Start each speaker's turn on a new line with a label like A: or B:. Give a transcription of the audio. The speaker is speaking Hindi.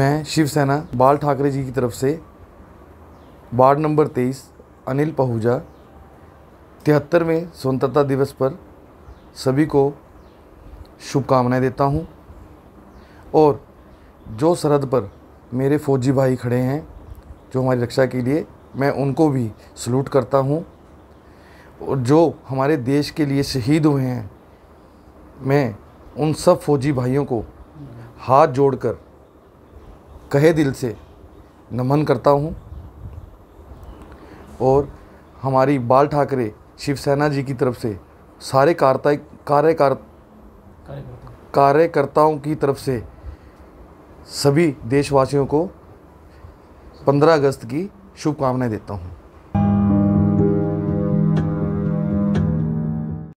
A: मैं शिवसेना बाल ठाकरे जी की तरफ से वार्ड नंबर तेईस अनिल पहुजा तिहत्तरवें स्वतंत्रता दिवस पर सभी को शुभकामनाएं देता हूं और जो सरहद पर मेरे फौजी भाई खड़े हैं जो हमारी रक्षा के लिए मैं उनको भी सल्यूट करता हूं और जो हमारे देश के लिए शहीद हुए हैं मैं उन सब फौजी भाइयों को हाथ जोड़कर कहे दिल से नमन करता हूँ और हमारी बाल ठाकरे शिवसेना जी की तरफ से सारे कार्य कार्यकर् कार्यकर्ताओं की तरफ से सभी देशवासियों को 15 अगस्त की शुभकामनाएं देता हूँ